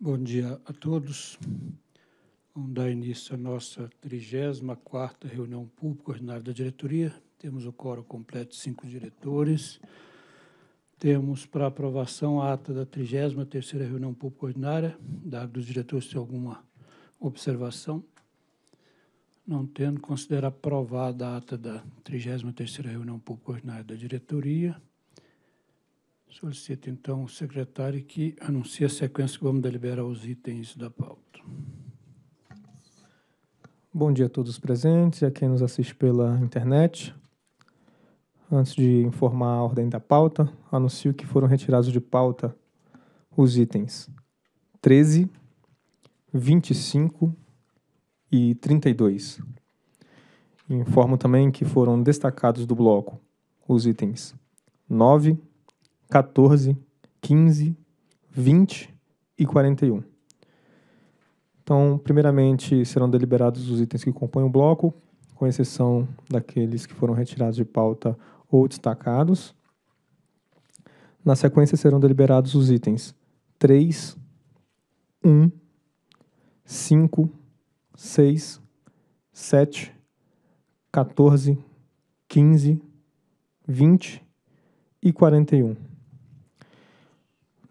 Bom dia a todos. Vamos dar início à nossa 34ª reunião pública ordinária da diretoria. Temos o coro completo de cinco diretores. Temos para aprovação a ata da 33ª reunião pública ordinária. Dado dos diretores tem alguma observação? Não tendo, considero aprovada a ata da 33ª reunião pública ordinária da diretoria. Solicito, então, o secretário que anuncie a sequência que vamos deliberar os itens da pauta. Bom dia a todos presentes e a quem nos assiste pela internet. Antes de informar a ordem da pauta, anuncio que foram retirados de pauta os itens 13, 25 e 32. Informo também que foram destacados do bloco os itens 9, 14, 15, 20 e 41. Então, primeiramente, serão deliberados os itens que compõem o bloco, com exceção daqueles que foram retirados de pauta ou destacados. Na sequência, serão deliberados os itens 3, 1, 5, 6, 7, 14, 15, 20 e 41.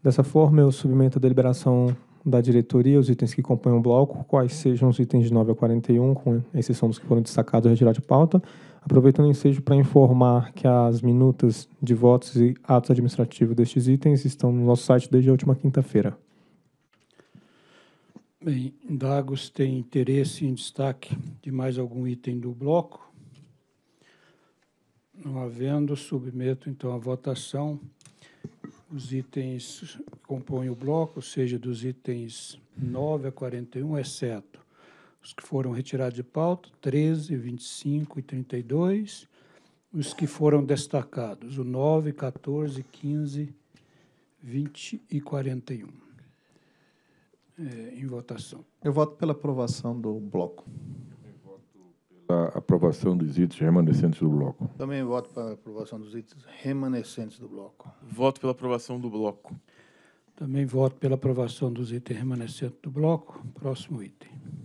Dessa forma, eu submeto à deliberação da diretoria os itens que compõem o bloco, quais sejam os itens de 9 a 41, com exceção dos que foram destacados e retirados de pauta. Aproveitando o ensejo para informar que as minutas de votos e atos administrativos destes itens estão no nosso site desde a última quinta-feira. Bem, Dagos tem interesse em destaque de mais algum item do bloco? Não havendo, submeto então à votação os itens que compõem o bloco, ou seja, dos itens 9 a 41, exceto os que foram retirados de pauta, 13, 25 e 32, os que foram destacados, o 9, 14, 15, 20 e 41. É, em votação. Eu voto pela aprovação do bloco. A aprovação dos itens remanescentes do bloco. Também voto para aprovação dos itens remanescentes do bloco. Voto pela aprovação do bloco. Também voto pela aprovação dos itens remanescentes do bloco. Próximo item.